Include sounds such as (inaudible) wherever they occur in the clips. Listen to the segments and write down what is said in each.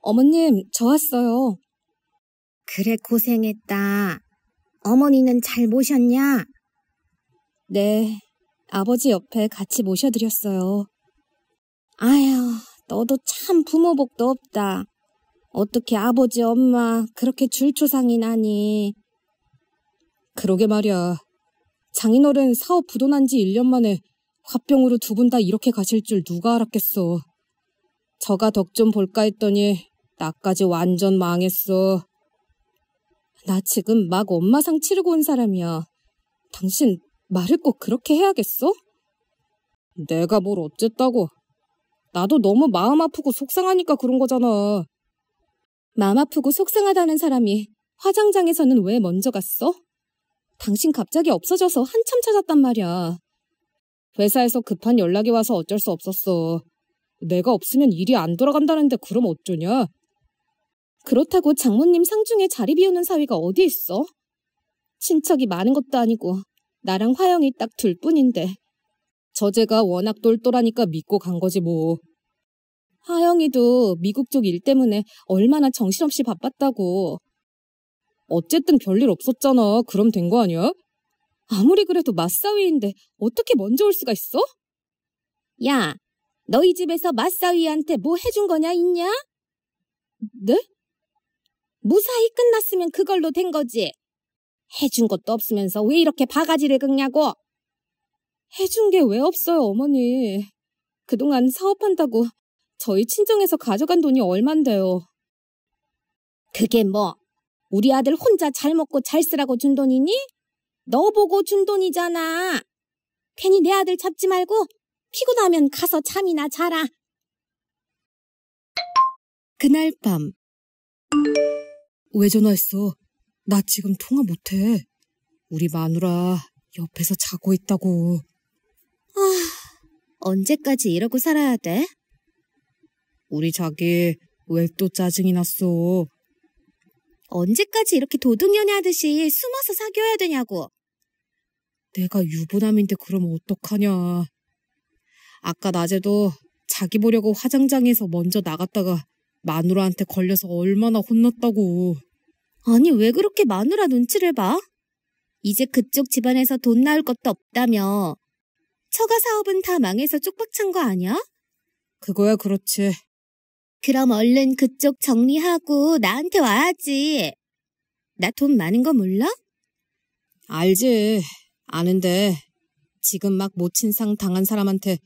어머님, 저 왔어요. 그래, 고생했다. 어머니는 잘 모셨냐? 네, 아버지 옆에 같이 모셔드렸어요. 아휴, 너도 참 부모 복도 없다. 어떻게 아버지, 엄마 그렇게 줄초상이 나니. 그러게 말이야. 장인어른 사업 부도난 지 1년 만에 화병으로 두 분 다 이렇게 가실 줄 누가 알았겠어. 저가 덕 좀 볼까 했더니 나까지 완전 망했어. 나 지금 막 엄마상 치르고 온 사람이야. 당신 말을 꼭 그렇게 해야겠어? 내가 뭘 어쨌다고. 나도 너무 마음 아프고 속상하니까 그런 거잖아. 마음 아프고 속상하다는 사람이 화장장에서는 왜 먼저 갔어? 당신 갑자기 없어져서 한참 찾았단 말이야. 회사에서 급한 연락이 와서 어쩔 수 없었어. 내가 없으면 일이 안 돌아간다는데 그럼 어쩌냐? 그렇다고 장모님 상중에 자리 비우는 사위가 어디 있어? 친척이 많은 것도 아니고 나랑 화영이 딱 둘 뿐인데 저제가 워낙 똘똘하니까 믿고 간 거지 뭐. 화영이도 미국 쪽 일 때문에 얼마나 정신없이 바빴다고. 어쨌든 별일 없었잖아. 그럼 된 거 아니야? 아무리 그래도 맞사위인데 어떻게 먼저 올 수가 있어? 야, 너희 집에서 마사위한테 뭐 해준 거냐 있냐? 네? 무사히 끝났으면 그걸로 된 거지. 해준 것도 없으면서 왜 이렇게 바가지를 긁냐고. 해준 게 왜 없어요, 어머니. 그동안 사업한다고 저희 친정에서 가져간 돈이 얼만데요. 그게 뭐, 우리 아들 혼자 잘 먹고 잘 쓰라고 준 돈이니? 너 보고 준 돈이잖아. 괜히 내 아들 잡지 말고 피곤하면 가서 잠이나 자라. 그날 밤. 왜 전화했어? 나 지금 통화 못해. 우리 마누라 옆에서 자고 있다고. 아, 언제까지 이러고 살아야 돼? 우리 자기 왜 또 짜증이 났어? 언제까지 이렇게 도둑년이 하듯이 숨어서 사귀어야 되냐고. 내가 유부남인데 그럼 어떡하냐. 아까 낮에도 자기 보려고 화장장에서 먼저 나갔다가 마누라한테 걸려서 얼마나 혼났다고. 아니, 왜 그렇게 마누라 눈치를 봐? 이제 그쪽 집안에서 돈 나올 것도 없다며. 처가 사업은 다 망해서 쪽박찬 거 아니야? 그거야 그렇지. 그럼 얼른 그쪽 정리하고 나한테 와야지. 나 돈 많은 거 몰라? 알지. 아는데 지금 막 모친상 당한 사람한테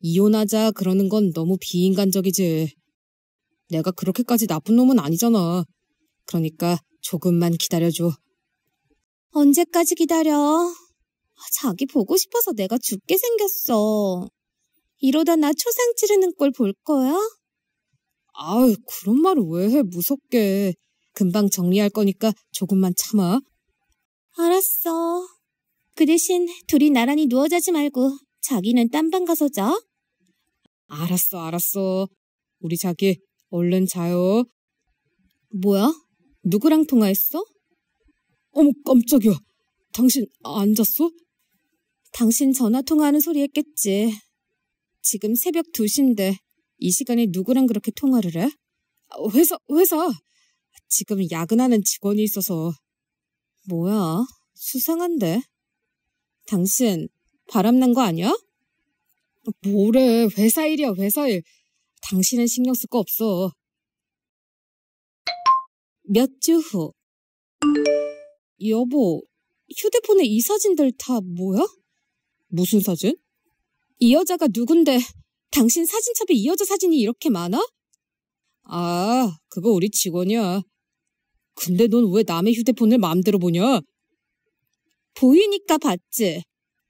이혼하자 그러는 건 너무 비인간적이지. 내가 그렇게까지 나쁜 놈은 아니잖아. 그러니까 조금만 기다려줘. 언제까지 기다려? 자기 보고 싶어서 내가 죽게 생겼어. 이러다 나 초상 찌르는꼴 볼 거야? 아유, 그런 말을 왜 해, 무섭게. 금방 정리할 거니까 조금만 참아. 알았어. 그 대신 둘이 나란히 누워 자지 말고 자기는 딴방 가서 자. 알았어, 알았어. 우리 자기 얼른 자요. 뭐야? 누구랑 통화했어? 어머, 깜짝이야. 당신 안 잤어? 당신 전화 통화하는 소리 했겠지. 지금 새벽 2시인데 이 시간에 누구랑 그렇게 통화를 해? 회사, 회사. 지금 야근하는 직원이 있어서. 뭐야, 수상한데? 당신 바람난 거 아니야? 아, 뭐래, 회사 일이야, 회사 일. 당신은 신경 쓸 거 없어. 몇 주 후. 여보, 휴대폰에 이 사진들 다 뭐야? 무슨 사진? 이 여자가 누군데 당신 사진첩에 이 여자 사진이 이렇게 많아? 아, 그거 우리 직원이야. 근데 넌 왜 남의 휴대폰을 마음대로 보냐? 보이니까 봤지.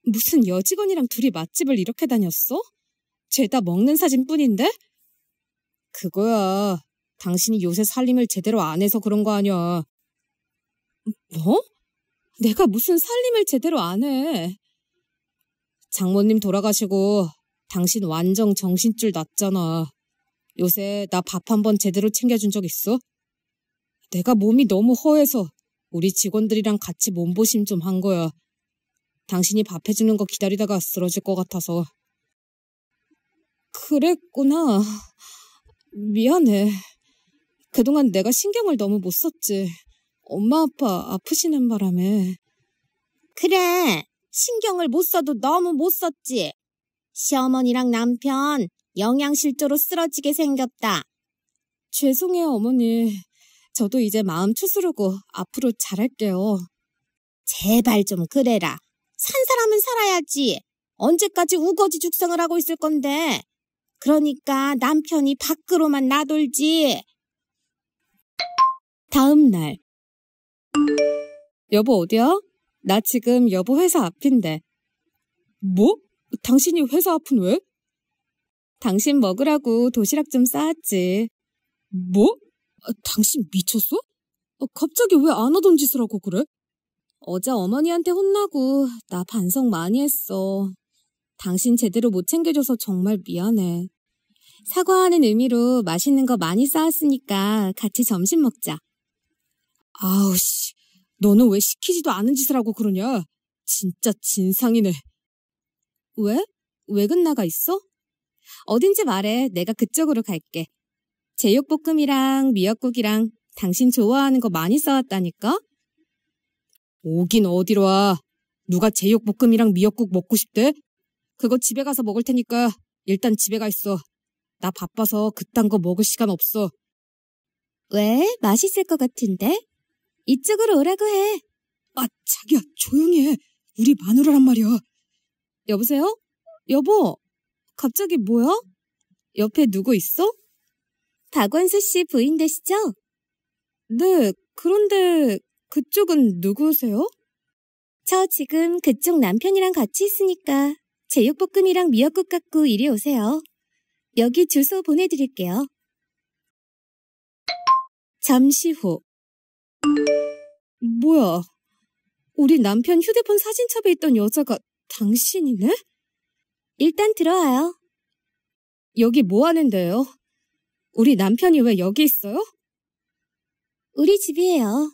무슨 여직원이랑 둘이 맛집을 이렇게 다녔어? 죄다 먹는 사진뿐인데? 그거야. 당신이 요새 살림을 제대로 안 해서 그런 거 아니야. 뭐? 내가 무슨 살림을 제대로 안 해. 장모님 돌아가시고 당신 완전 정신줄 났잖아. 요새 나 밥 한 번 제대로 챙겨준 적 있어? 내가 몸이 너무 허해서 우리 직원들이랑 같이 몸보심 좀 한 거야. 당신이 밥 해주는 거 기다리다가 쓰러질 것 같아서. 그랬구나. 미안해. 그동안 내가 신경을 너무 못 썼지. 엄마 아빠 아프시는 바람에. 그래. 신경을 못 써도 너무 못 썼지. 시어머니랑 남편 영양실조로 쓰러지게 생겼다. 죄송해요, 어머니. 저도 이제 마음 추스르고 앞으로 잘할게요. 제발 좀 그래라. 산 사람은 살아야지. 언제까지 우거지 죽성을 하고 있을 건데. 그러니까 남편이 밖으로만 나돌지. 다음 날. 여보 어디야? 나 지금 여보 회사 앞인데. 뭐? 당신이 회사 앞은 왜? 당신 먹으라고 도시락 좀 싸왔지. 뭐? 아, 당신 미쳤어? 어, 갑자기 왜 안 하던 짓을 하고 그래? 어제 어머니한테 혼나고 나 반성 많이 했어. 당신 제대로 못 챙겨줘서 정말 미안해. 사과하는 의미로 맛있는 거 많이 쌓았으니까 같이 점심 먹자. 아우 씨, 너는 왜 시키지도 않은 짓을 하고 그러냐? 진짜 진상이네. 왜? 외근 나가 있어? 어딘지 말해. 내가 그쪽으로 갈게. 제육볶음이랑 미역국이랑 당신 좋아하는 거 많이 쌓았다니까 오긴 어디로 와. 누가 제육볶음이랑 미역국 먹고 싶대? 그거 집에 가서 먹을 테니까 일단 집에 가 있어. 나 바빠서 그딴 거 먹을 시간 없어. 왜? 맛있을 것 같은데? 이쪽으로 오라고 해. 아, 자기야, 조용히 해. 우리 마누라란 말이야. 여보세요? 여보, 갑자기 뭐야? 옆에 누구 있어? 박원수 씨 부인 되시죠? 네, 그런데 그쪽은 누구세요? 저 지금 그쪽 남편이랑 같이 있으니까 제육볶음이랑 미역국 갖고 이리 오세요. 여기 주소 보내드릴게요. 잠시 후. 뭐야? 우리 남편 휴대폰 사진첩에 있던 여자가 당신이네? 일단 들어와요. 여기 뭐 하는데요? 우리 남편이 왜 여기 있어요? 우리 집이에요.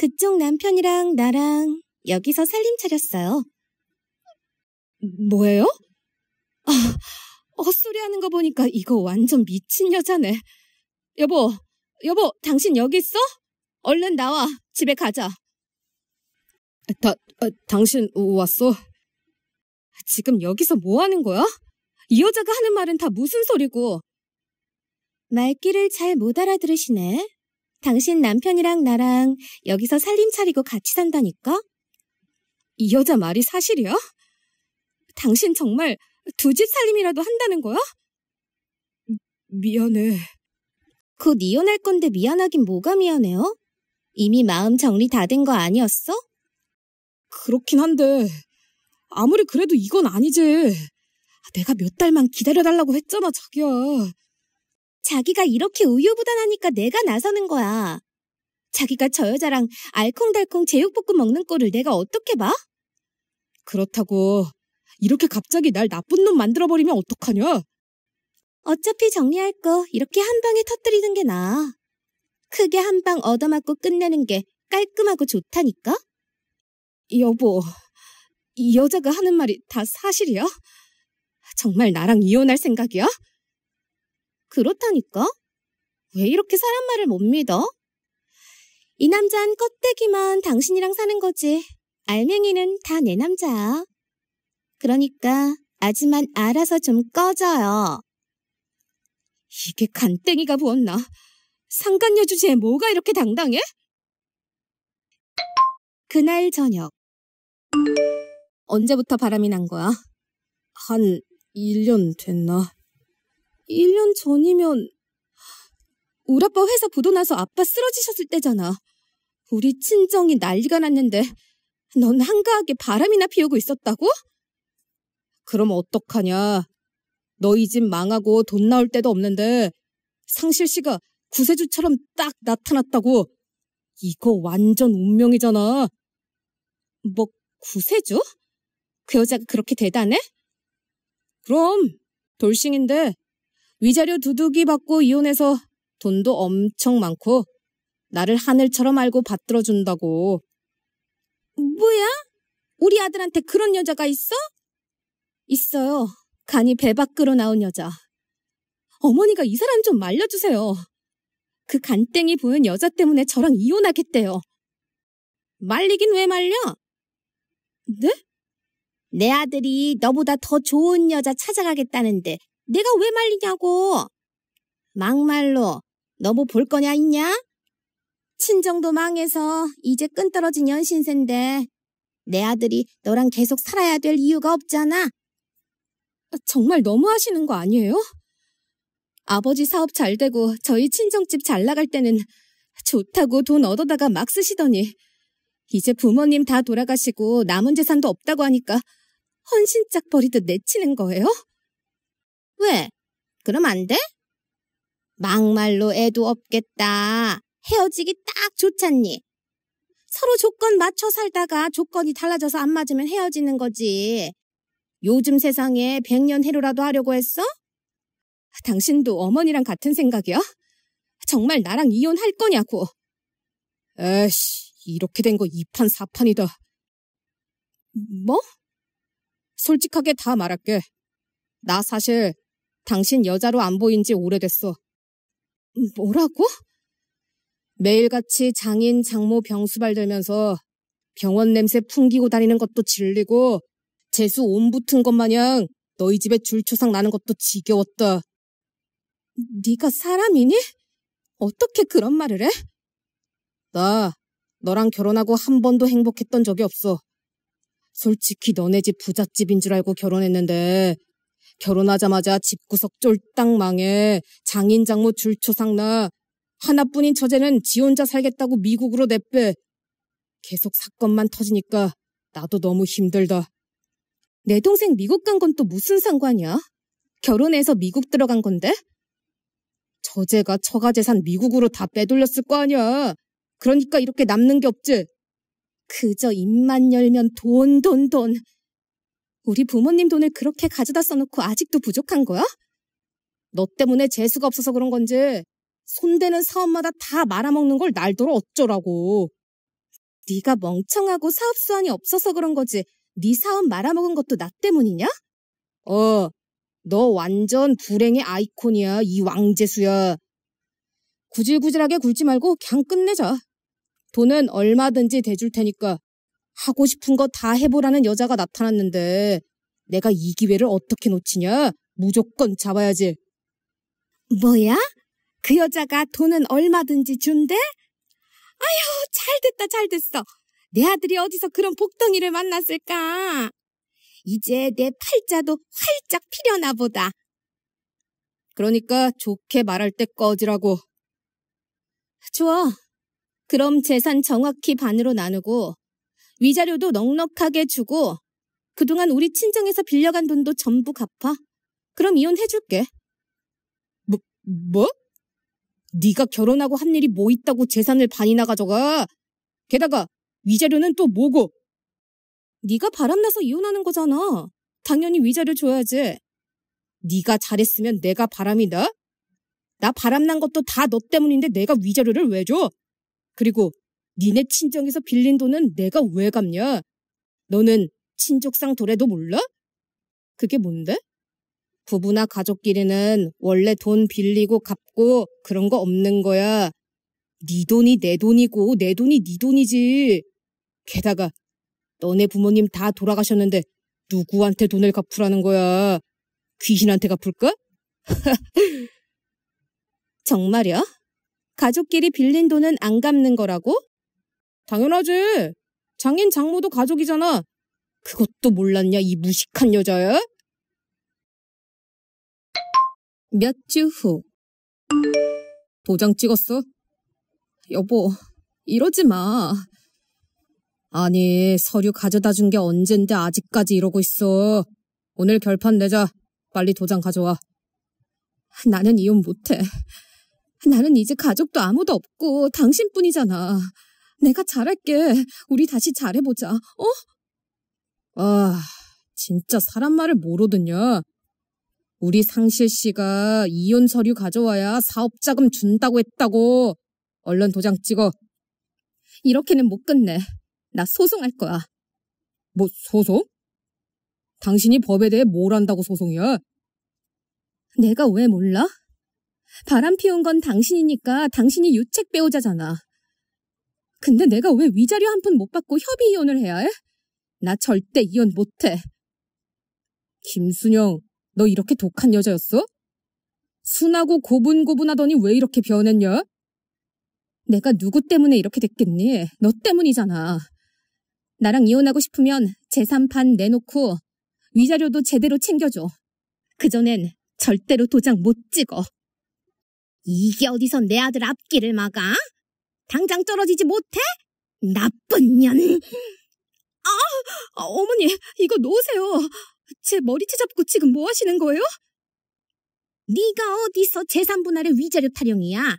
그쪽 남편이랑 나랑 여기서 살림 차렸어요. 뭐예요? 아, 헛소리 어, 하는 거 보니까 이거 완전 미친 여자네. 여보, 여보, 당신 여기 있어? 얼른 나와, 집에 가자. 다, 아, 당신 왔어? 지금 여기서 뭐 하는 거야? 이 여자가 하는 말은 다 무슨 소리고? 말귀를 잘 못 알아들으시네. 당신 남편이랑 나랑 여기서 살림 차리고 같이 산다니까? 이 여자 말이 사실이야? 당신 정말 두 집 살림이라도 한다는 거야? 미안해. 곧 이혼할 건데 미안하긴 뭐가 미안해요? 이미 마음 정리 다 된 거 아니었어? 그렇긴 한데 아무리 그래도 이건 아니지. 내가 몇 달만 기다려달라고 했잖아, 자기야. 자기가 이렇게 우유부단하니까 내가 나서는 거야. 자기가 저 여자랑 알콩달콩 제육볶음 먹는 꼴을 내가 어떻게 봐? 그렇다고 이렇게 갑자기 날 나쁜 놈 만들어버리면 어떡하냐? 어차피 정리할 거 이렇게 한 방에 터뜨리는 게 나아. 크게 한 방 얻어맞고 끝내는 게 깔끔하고 좋다니까? 여보, 이 여자가 하는 말이 다 사실이야? 정말 나랑 이혼할 생각이야? 그렇다니까? 왜 이렇게 사람 말을 못 믿어? 이 남잔 껍데기만 당신이랑 사는 거지. 알맹이는 다 내 남자야. 그러니까 아지만 알아서 좀 꺼져요. 이게 간땡이가 부었나? 상간녀 주제에 뭐가 이렇게 당당해? 그날 저녁. 언제부터 바람이 난 거야? 한 1년 됐나? 1년 전이면 우리 아빠 회사 부도 나서 아빠 쓰러지셨을 때잖아. 우리 친정이 난리가 났는데 넌 한가하게 바람이나 피우고 있었다고? 그럼 어떡하냐. 너희 집 망하고 돈 나올 때도 없는데 상실 씨가 구세주처럼 딱 나타났다고. 이거 완전 운명이잖아. 뭐 구세주? 그 여자가 그렇게 대단해? 그럼 돌싱인데 위자료 두둑이 받고 이혼해서 돈도 엄청 많고 나를 하늘처럼 알고 받들어준다고. 뭐야? 우리 아들한테 그런 여자가 있어? 있어요. 간이 배 밖으로 나온 여자. 어머니가 이 사람 좀 말려주세요. 그 간땡이 보는 여자 때문에 저랑 이혼하겠대요. 말리긴 왜 말려? 네? 내 아들이 너보다 더 좋은 여자 찾아가겠다는데 내가 왜 말리냐고. 막말로 너 뭐 볼 거냐 있냐? 친정도 망해서 이제 끈 떨어진 연신세인데 내 아들이 너랑 계속 살아야 될 이유가 없잖아. 아, 정말 너무하시는 거 아니에요? 아버지 사업 잘 되고 저희 친정집 잘 나갈 때는 좋다고 돈 얻어다가 막 쓰시더니 이제 부모님 다 돌아가시고 남은 재산도 없다고 하니까 헌신짝 버리듯 내치는 거예요? 왜? 그럼 안 돼? 막말로 애도 없겠다. 헤어지기 딱 좋잖니. 서로 조건 맞춰 살다가 조건이 달라져서 안 맞으면 헤어지는 거지. 요즘 세상에 백년 해로라도 하려고 했어? 당신도 어머니랑 같은 생각이야? 정말 나랑 이혼할 거냐고. 에이씨, 이렇게 된 거 2판 4판이다. 뭐? 솔직하게 다 말할게. 나 사실 당신 여자로 안 보인 지 오래됐어. 음, 뭐라고? 매일같이 장인, 장모 병수발 들면서 병원 냄새 풍기고 다니는 것도 질리고 재수 옴 붙은 것 마냥 너희 집에 줄초상 나는 것도 지겨웠다. 네가 사람이니? 어떻게 그런 말을 해? 나 너랑 결혼하고 한 번도 행복했던 적이 없어. 솔직히 너네 집 부잣집인 줄 알고 결혼했는데 결혼하자마자 집구석 쫄딱 망해 장인 장모 줄초상나 하나뿐인 처제는 지 혼자 살겠다고 미국으로 내빼 계속 사건만 터지니까 나도 너무 힘들다. 내 동생 미국 간 건 또 무슨 상관이야? 결혼해서 미국 들어간 건데? 저제가 처가 재산 미국으로 다 빼돌렸을 거 아니야. 그러니까 이렇게 남는 게 없지. 그저 입만 열면 돈, 돈, 돈. 우리 부모님 돈을 그렇게 가져다 써놓고 아직도 부족한 거야? 너 때문에 재수가 없어서 그런 건지 손대는 사업마다 다 말아먹는 걸날도러 어쩌라고. 네가 멍청하고 사업 수완이 없어서 그런 거지 네 사업 말아먹은 것도 나 때문이냐? 어, 너 완전 불행의 아이콘이야, 이 왕재수야. 구질구질하게 굴지 말고 그냥 끝내자. 돈은 얼마든지 대줄 테니까 하고 싶은 거 다 해보라는 여자가 나타났는데 내가 이 기회를 어떻게 놓치냐? 무조건 잡아야지. 뭐야? 그 여자가 돈은 얼마든지 준대? 아휴, 잘됐다, 잘됐어. 내 아들이 어디서 그런 복덩이를 만났을까? 이제 내 팔자도 활짝 피려나 보다. 그러니까 좋게 말할 때 꺼지라고. 좋아. 그럼 재산 정확히 반으로 나누고 위자료도 넉넉하게 주고 그동안 우리 친정에서 빌려간 돈도 전부 갚아. 그럼 이혼해줄게. 뭐, 뭐? 네가 결혼하고 한 일이 뭐 있다고 재산을 반이나 가져가. 게다가 위자료는 또 뭐고? 네가 바람나서 이혼하는 거잖아. 당연히 위자료 줘야지. 네가 잘했으면 내가 바람이다? 나 바람난 것도 다 너 때문인데 내가 위자료를 왜 줘? 그리고 니네 친정에서 빌린 돈은 내가 왜 갚냐? 너는 친족상 도래도 몰라? 그게 뭔데? 부부나 가족끼리는 원래 돈 빌리고 갚고 그런 거 없는 거야. 네 돈이 내 돈이고 내 돈이 네 돈이지. 게다가 너네 부모님 다 돌아가셨는데 누구한테 돈을 갚으라는 거야? 귀신한테 갚을까? (laughs) 정말이야? 가족끼리 빌린 돈은 안 갚는 거라고? 당연하지. 장인 장모도 가족이잖아. 그것도 몰랐냐, 이 무식한 여자야? 몇 주 후. 도장 찍었어? 여보, 이러지 마. 아니, 서류 가져다 준 게 언젠데 아직까지 이러고 있어. 오늘 결판 내자. 빨리 도장 가져와. 나는 이혼 못해. 나는 이제 가족도 아무도 없고 당신뿐이잖아. 내가 잘할게. 우리 다시 잘해보자. 어? 아, 진짜 사람 말을 모르 듣냐. 우리 상실 씨가 이혼 서류 가져와야 사업 자금 준다고 했다고. 얼른 도장 찍어. 이렇게는 못 끝내. 나 소송할 거야. 뭐 소송? 당신이 법에 대해 뭘 안다고 소송이야? 내가 왜 몰라? 바람 피운 건 당신이니까 당신이 유책 배우자잖아. 근데 내가 왜 위자료 한 푼 못 받고 협의 이혼을 해야 해? 나 절대 이혼 못해. 김순영, 너 이렇게 독한 여자였어? 순하고 고분고분하더니 왜 이렇게 변했냐? 내가 누구 때문에 이렇게 됐겠니? 너 때문이잖아. 나랑 이혼하고 싶으면 재산판 내놓고 위자료도 제대로 챙겨줘. 그전엔 절대로 도장 못 찍어. 이게 어디서 내 아들 앞길을 막아? 당장 떨어지지 못해? 나쁜 년! 아, 아, 어머니, 이거 놓으세요. 제 머리채 잡고 지금 뭐 하시는 거예요? 네가 어디서 재산 분할의 위자료 타령이야?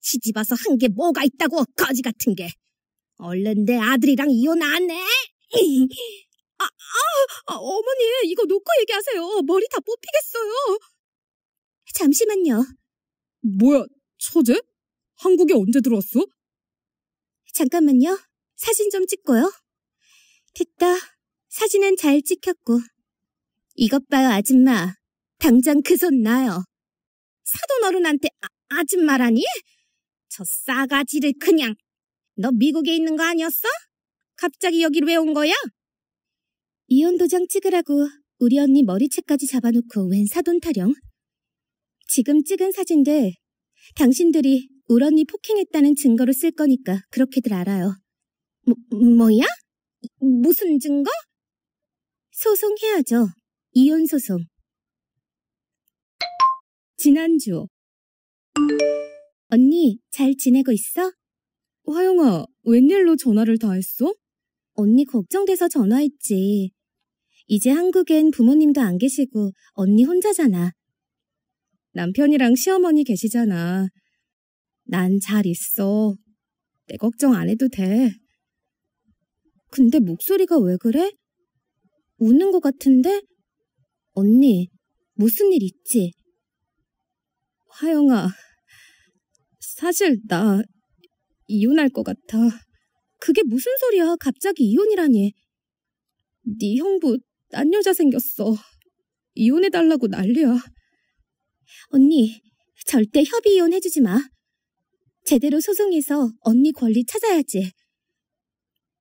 시집 와서 한 게 뭐가 있다고 거지 같은 게. 얼른 내 아들이랑 이혼 안 해. (laughs) 아, 아, 아, 어머니 이거 놓고 얘기하세요. 머리 다 뽑히겠어요. 잠시만요. 뭐야, 처제? 한국에 언제 들어왔어? 잠깐만요. 사진 좀 찍고요. 됐다. 사진은 잘 찍혔고. 이것 봐요, 아줌마. 당장 그 손 놔요. 사돈 어른한테 아, 아줌마라니? 저 싸가지를 그냥. 너 미국에 있는 거 아니었어? 갑자기 여길 왜 온 거야? 이혼 도장 찍으라고 우리 언니 머리채까지 잡아놓고 웬 사돈 타령? 지금 찍은 사진들 당신들이 우런이 폭행했다는 증거로 쓸 거니까 그렇게들 알아요. 뭐, 뭐야? 무슨 증거? 소송해야죠. 이혼 소송. 지난주 언니 잘 지내고 있어? 화영아, 웬일로 전화를 다 했어? 언니 걱정돼서 전화했지. 이제 한국엔 부모님도 안 계시고 언니 혼자잖아. 남편이랑 시어머니 계시잖아. 난잘 있어. 내 걱정 안 해도 돼. 근데 목소리가 왜 그래? 우는 것 같은데? 언니, 무슨 일 있지? 하영아, 사실 나 이혼할 것 같아. 그게 무슨 소리야? 갑자기 이혼이라니. 네 형부 딴 여자 생겼어. 이혼해달라고 난리야. 언니, 절대 협의 이혼 해주지 마. 제대로 소송해서 언니 권리 찾아야지.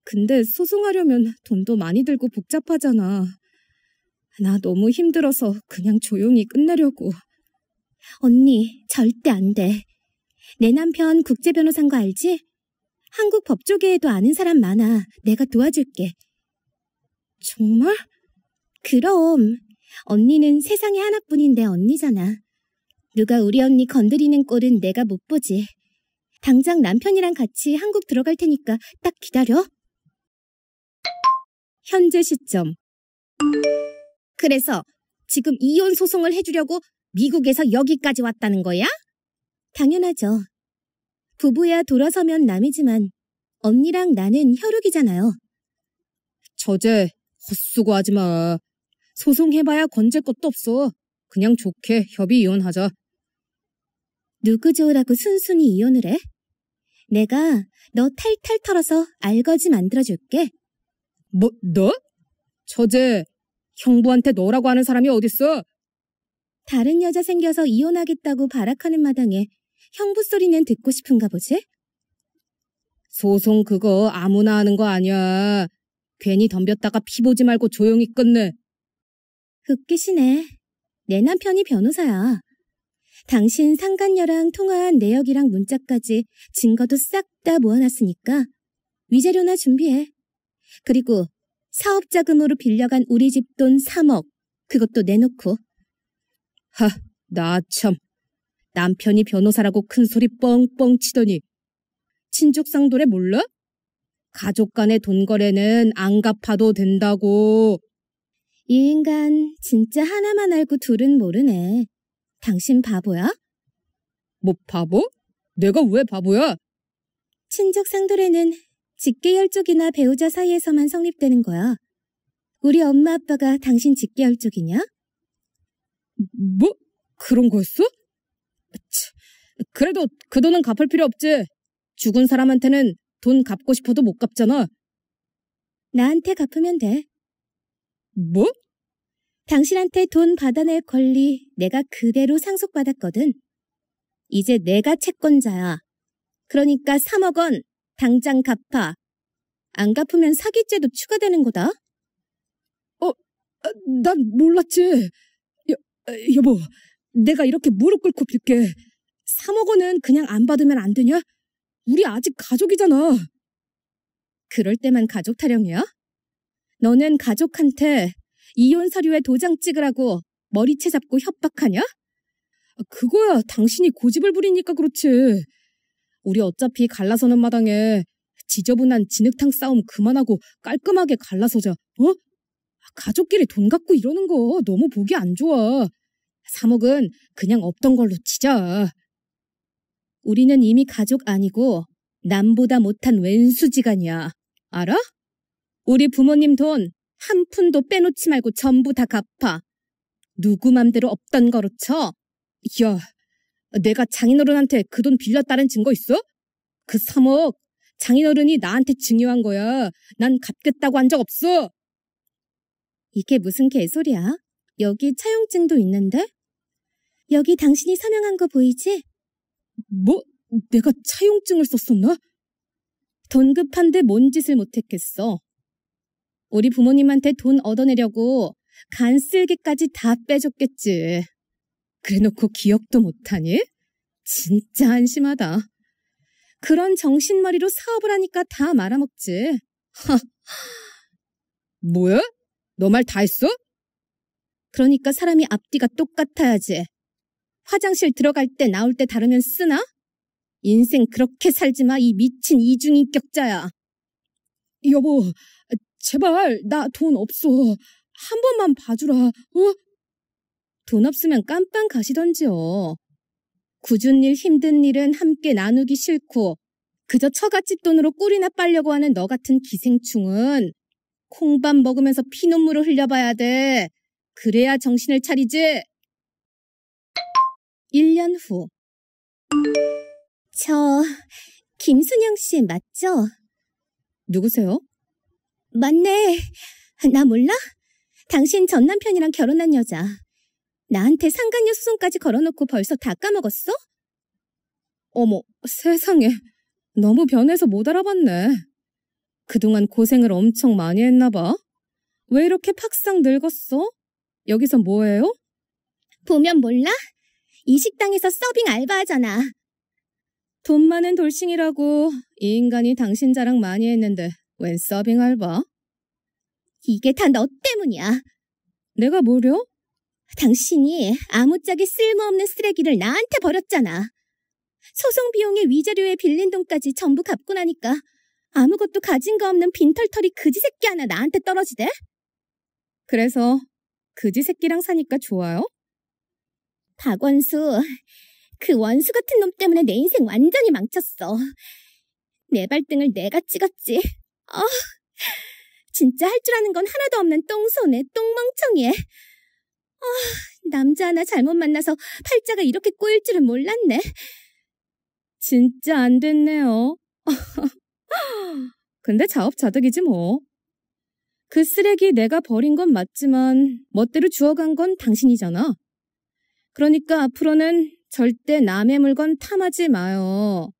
근데 소송하려면 돈도 많이 들고 복잡하잖아. 나 너무 힘들어서 그냥 조용히 끝내려고. 언니, 절대 안 돼. 내 남편 국제변호사인 거 알지? 한국 법조계에도 아는 사람 많아. 내가 도와줄게. 정말? 그럼. 언니는 세상에 하나뿐인 내 언니잖아. 누가 우리 언니 건드리는 꼴은 내가 못 보지. 당장 남편이랑 같이 한국 들어갈 테니까 딱 기다려. 현재 시점. 그래서 지금 이혼 소송을 해주려고 미국에서 여기까지 왔다는 거야? 당연하죠. 부부야 돌아서면 남이지만 언니랑 나는 혈육이잖아요. 저제 헛수고하지 마. 소송해봐야 건질 것도 없어. 그냥 좋게 협의 이혼하자. 누구 좋으라고 순순히 이혼을 해? 내가 너 탈탈 털어서 알거지 만들어줄게. 뭐, 너? 저제 형부한테 너라고 하는 사람이 어딨어? 다른 여자 생겨서 이혼하겠다고 발악하는 마당에 형부 소리는 듣고 싶은가 보지? 소송 그거 아무나 하는 거 아니야. 괜히 덤볐다가 피 보지 말고 조용히 끝내. 웃기시네내 남편이 변호사야. 당신 상간녀랑 통화한 내역이랑 문자까지 증거도 싹 다 모아놨으니까 위자료나 준비해. 그리고 사업 자금으로 빌려간 우리 집 돈 3억 그것도 내놓고. 하, 나 참. 남편이 변호사라고 큰 소리 뻥뻥 치더니 친족상 도래 몰라? 가족 간의 돈 거래는 안 갚아도 된다고. 이 인간 진짜 하나만 알고 둘은 모르네. 당신 바보야? 뭐 바보? 내가 왜 바보야? 친족 상도에는 직계혈족이나 배우자 사이에서만 성립되는 거야. 우리 엄마 아빠가 당신 직계혈족이냐? 뭐? 그런 거였어? 치, 그래도 그 돈은 갚을 필요 없지. 죽은 사람한테는 돈 갚고 싶어도 못 갚잖아. 나한테 갚으면 돼. 뭐? 당신한테 돈 받아낼 권리 내가 그대로 상속받았거든. 이제 내가 채권자야. 그러니까 3억 원 당장 갚아. 안 갚으면 사기죄도 추가되는 거다. 어, 아, 난 몰랐지. 여, 아, 여보, 내가 이렇게 무릎 꿇고 빌게. 3억 원은 그냥 안 받으면 안 되냐? 우리 아직 가족이잖아. 그럴 때만 가족 타령이야? 너는 가족한테 이혼 서류에 도장 찍으라고 머리채 잡고 협박하냐? 그거야 당신이 고집을 부리니까 그렇지. 우리 어차피 갈라서는 마당에 지저분한 진흙탕 싸움 그만하고 깔끔하게 갈라서자. 어? 가족끼리 돈 갖고 이러는 거 너무 보기 안 좋아. 사억은 그냥 없던 걸로 치자. 우리는 이미 가족 아니고 남보다 못한 왼수지간이야. 알아? 우리 부모님 돈한 푼도 빼놓지 말고 전부 다 갚아. 누구 맘대로 없던 거로 쳐. 야, 내가 장인어른한테 그 돈 빌렸다는 증거 있어? 그 3억 장인어른이 나한테 증여한 거야. 난 갚겠다고 한 적 없어. 이게 무슨 개소리야? 여기 차용증도 있는데? 여기 당신이 서명한 거 보이지? 뭐? 내가 차용증을 썼었나? 돈 급한데 뭔 짓을 못했겠어. 우리 부모님한테 돈 얻어내려고 간쓸개까지다 빼줬겠지. 그래놓고 기억도 못하니? 진짜 안심하다 그런 정신머리로 사업을 하니까 다 말아먹지. 뭐야? 너 말 다 했어? 그러니까 사람이 앞뒤가 똑같아야지. 화장실 들어갈 때 나올 때 다르면 쓰나? 인생 그렇게 살지 마, 이 미친 이중인격자야. 여보, 제발 나 돈 없어. 한 번만 봐주라. 어? 돈 없으면 깜빵 가시던지요. 굳은 일 힘든 일은 함께 나누기 싫고 그저 처갓집 돈으로 꿀이나 빨려고 하는 너 같은 기생충은 콩밥 먹으면서 피눈물을 흘려봐야 돼. 그래야 정신을 차리지. 1년 후. 저, 김순영 씨 맞죠? 누구세요? 맞네. 나 몰라? 당신 전 남편이랑 결혼한 여자. 나한테 상간녀 수송까지 걸어놓고 벌써 다 까먹었어? 어머, 세상에. 너무 변해서 못 알아봤네. 그동안 고생을 엄청 많이 했나봐. 왜 이렇게 팍상 늙었어? 여기서 뭐해요? 보면 몰라? 이 식당에서 서빙 알바하잖아. 돈 많은 돌싱이라고 이 인간이 당신 자랑 많이 했는데 웬 서빙 알바? 이게 다 너 때문이야. 내가 뭐려? 당신이 아무짝에 쓸모없는 쓰레기를 나한테 버렸잖아. 소송 비용에 위자료에 빌린 돈까지 전부 갚고 나니까 아무것도 가진 거 없는 빈털털이 그지 새끼 하나 나한테 떨어지대? 그래서 그지 새끼랑 사니까 좋아요? 박원수, 그 원수 같은 놈 때문에 내 인생 완전히 망쳤어. 내 발등을 내가 찍었지. 어, 진짜 할 줄 아는 건 하나도 없는 똥손에 똥멍청이에. 어, 남자 하나 잘못 만나서 팔자가 이렇게 꼬일 줄은 몰랐네. 진짜 안 됐네요. (laughs) 근데 자업자득이지 뭐. 그 쓰레기 내가 버린 건 맞지만 멋대로 주워간 건 당신이잖아. 그러니까 앞으로는 절대 남의 물건 탐하지 마요.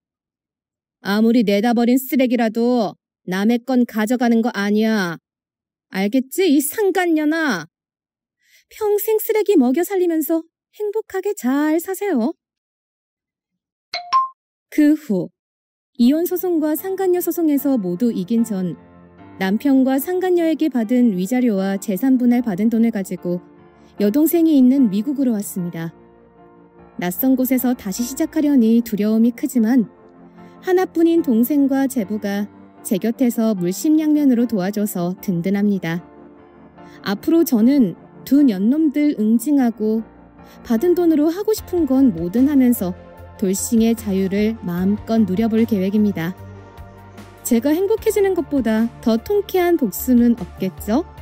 아무리 내다 버린 쓰레기라도 남의 건 가져가는 거 아니야. 알겠지? 이 상간년아. 평생 쓰레기 먹여 살리면서 행복하게 잘 사세요. 그 후 이혼 소송과 상간녀 소송에서 모두 이긴 전 남편과 상간녀에게 받은 위자료와 재산 분할 받은 돈을 가지고 여동생이 있는 미국으로 왔습니다. 낯선 곳에서 다시 시작하려니 두려움이 크지만 하나뿐인 동생과 제부가 제 곁에서 물심양면으로 도와줘서 든든합니다. 앞으로 저는 두 년놈들 응징하고 받은 돈으로 하고 싶은 건 뭐든 하면서 돌싱의 자유를 마음껏 누려볼 계획입니다. 제가 행복해지는 것보다 더 통쾌한 복수는 없겠죠?